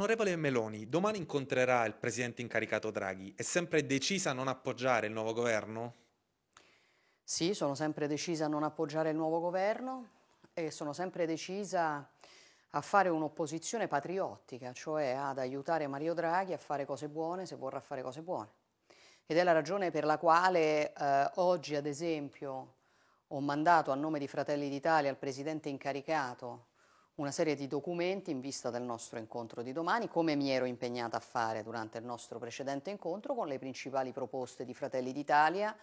L'onorevole Meloni domani incontrerà il presidente incaricato Draghi. È sempre decisa a non appoggiare il nuovo governo? Sì, sono sempre decisa a non appoggiare il nuovo governo e sono sempre decisa a fare un'opposizione patriottica, cioè ad aiutare Mario Draghi a fare cose buone se vorrà fare cose buone. Ed è la ragione per la quale eh, oggi, ad esempio, ho mandato a nome di Fratelli d'Italia al presidente incaricato una serie di documenti in vista del nostro incontro di domani, come mi ero impegnata a fare durante il nostro precedente incontro, con le principali proposte di Fratelli d'Italia,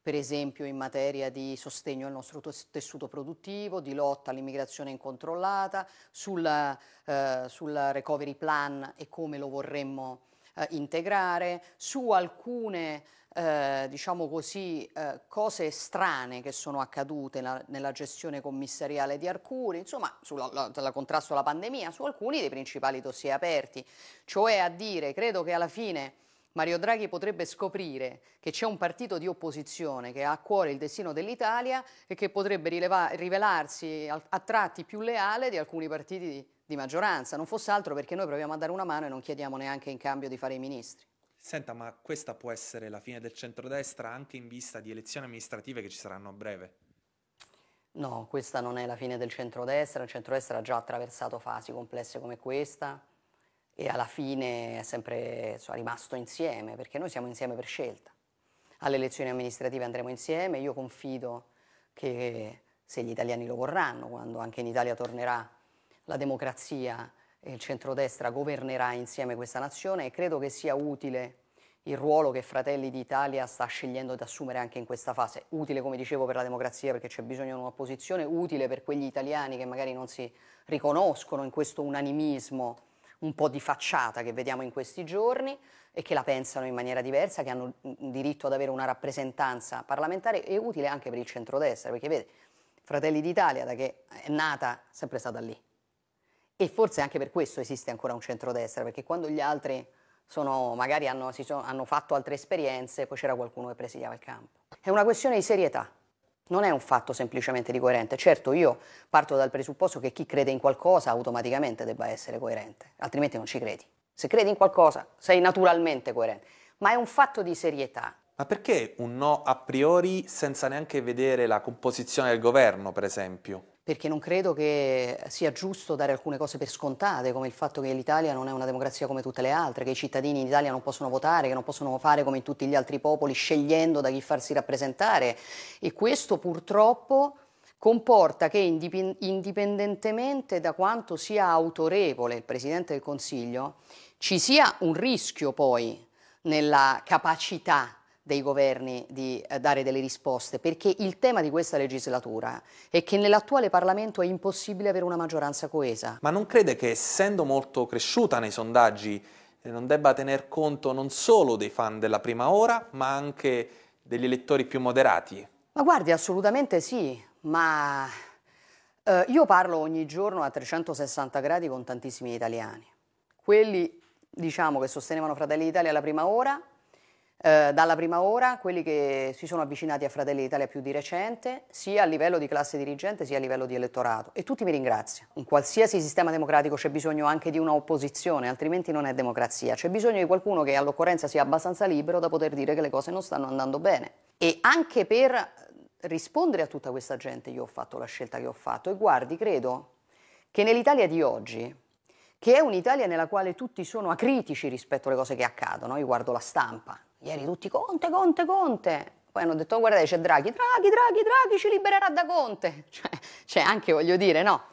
per esempio in materia di sostegno al nostro tessuto produttivo, di lotta all'immigrazione incontrollata, sul, eh, sul recovery plan e come lo vorremmo eh, integrare, su alcune eh, diciamo così, eh, cose strane che sono accadute la, nella gestione commissariale di Arcuri, insomma sul contrasto alla pandemia, su alcuni dei principali dossier aperti, cioè a dire, credo che alla fine Mario Draghi potrebbe scoprire che c'è un partito di opposizione che ha a cuore il destino dell'Italia e che potrebbe rivelarsi a, a tratti più leale di alcuni partiti di di maggioranza, non fosse altro perché noi proviamo a dare una mano e non chiediamo neanche in cambio di fare i ministri. Senta, ma questa può essere la fine del centrodestra anche in vista di elezioni amministrative che ci saranno a breve? No, questa non è la fine del centrodestra, il centrodestra ha già attraversato fasi complesse come questa e alla fine è sempre insomma, rimasto insieme, perché noi siamo insieme per scelta. Alle elezioni amministrative andremo insieme, io confido che se gli italiani lo vorranno, quando anche in Italia tornerà la democrazia e il centrodestra governerà insieme questa nazione e credo che sia utile il ruolo che Fratelli d'Italia sta scegliendo di assumere anche in questa fase, utile come dicevo per la democrazia perché c'è bisogno di un'opposizione, utile per quegli italiani che magari non si riconoscono in questo unanimismo un po' di facciata che vediamo in questi giorni e che la pensano in maniera diversa, che hanno diritto ad avere una rappresentanza parlamentare e utile anche per il centrodestra, perché vede, Fratelli d'Italia da che è nata sempre stata lì, e forse anche per questo esiste ancora un centrodestra, perché quando gli altri sono, magari hanno, sono, hanno fatto altre esperienze, poi c'era qualcuno che presidiava il campo. È una questione di serietà, non è un fatto semplicemente di coerente. Certo, io parto dal presupposto che chi crede in qualcosa automaticamente debba essere coerente, altrimenti non ci credi. Se credi in qualcosa sei naturalmente coerente, ma è un fatto di serietà. Ma perché un no a priori senza neanche vedere la composizione del governo, per esempio? perché non credo che sia giusto dare alcune cose per scontate, come il fatto che l'Italia non è una democrazia come tutte le altre, che i cittadini in Italia non possono votare, che non possono fare come in tutti gli altri popoli, scegliendo da chi farsi rappresentare. E questo purtroppo comporta che indipendentemente da quanto sia autorevole il Presidente del Consiglio, ci sia un rischio poi nella capacità dei governi di eh, dare delle risposte, perché il tema di questa legislatura è che nell'attuale Parlamento è impossibile avere una maggioranza coesa. Ma non crede che essendo molto cresciuta nei sondaggi eh, non debba tener conto non solo dei fan della prima ora, ma anche degli elettori più moderati? Ma guardi, assolutamente sì, ma eh, io parlo ogni giorno a 360 gradi con tantissimi italiani. Quelli, diciamo, che sostenevano Fratelli d'Italia alla prima ora eh, dalla prima ora quelli che si sono avvicinati a Fratelli d'Italia più di recente, sia a livello di classe dirigente sia a livello di elettorato. E tutti mi ringraziano. In qualsiasi sistema democratico c'è bisogno anche di una opposizione, altrimenti non è democrazia. C'è bisogno di qualcuno che all'occorrenza sia abbastanza libero da poter dire che le cose non stanno andando bene. E anche per rispondere a tutta questa gente io ho fatto la scelta che ho fatto. E guardi, credo che nell'Italia di oggi che è un'Italia nella quale tutti sono acritici rispetto alle cose che accadono. Io guardo la stampa, Ieri tutti Conte, Conte, Conte. Poi hanno detto, oh, guardate, c'è Draghi, Draghi, Draghi, Draghi ci libererà da Conte. Cioè, cioè anche voglio dire, no?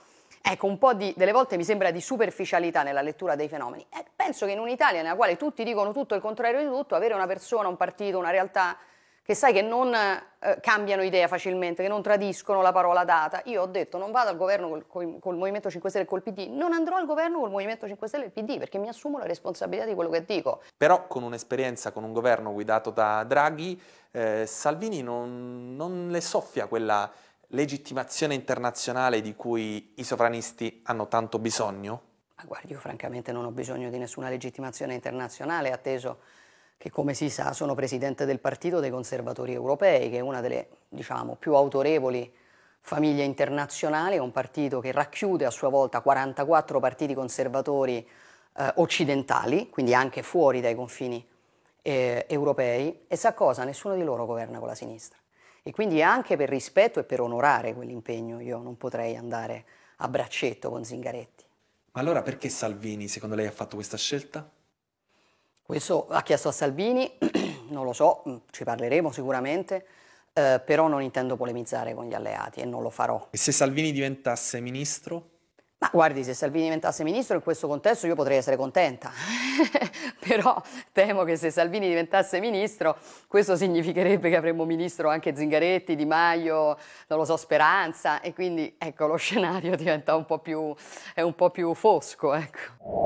Ecco, un po' di, delle volte mi sembra di superficialità nella lettura dei fenomeni. Eh, penso che in un'Italia nella quale tutti dicono tutto il contrario di tutto, avere una persona, un partito, una realtà che sai che non eh, cambiano idea facilmente, che non tradiscono la parola data. Io ho detto non vado al governo col, col, col, Movimento 5 Stelle e col PD, non andrò al governo col Movimento 5 Stelle e il PD perché mi assumo la responsabilità di quello che dico. Però con un'esperienza, con un governo guidato da Draghi, eh, Salvini non, non le soffia quella legittimazione internazionale di cui i sovranisti hanno tanto bisogno? Ma guardi, io francamente non ho bisogno di nessuna legittimazione internazionale, atteso che come si sa sono presidente del Partito dei Conservatori Europei, che è una delle diciamo, più autorevoli famiglie internazionali, è un partito che racchiude a sua volta 44 partiti conservatori eh, occidentali, quindi anche fuori dai confini eh, europei, e sa cosa? Nessuno di loro governa con la sinistra. E quindi anche per rispetto e per onorare quell'impegno io non potrei andare a braccetto con Zingaretti. Ma allora perché Salvini, secondo lei, ha fatto questa scelta? Questo ha chiesto a Salvini, non lo so, mm, ci parleremo sicuramente, eh, però non intendo polemizzare con gli alleati e non lo farò. E se Salvini diventasse ministro? Ma guardi, se Salvini diventasse ministro in questo contesto io potrei essere contenta, però temo che se Salvini diventasse ministro questo significherebbe che avremmo ministro anche Zingaretti, Di Maio, non lo so, Speranza e quindi ecco lo scenario diventa un po' più, un po più fosco. Ecco.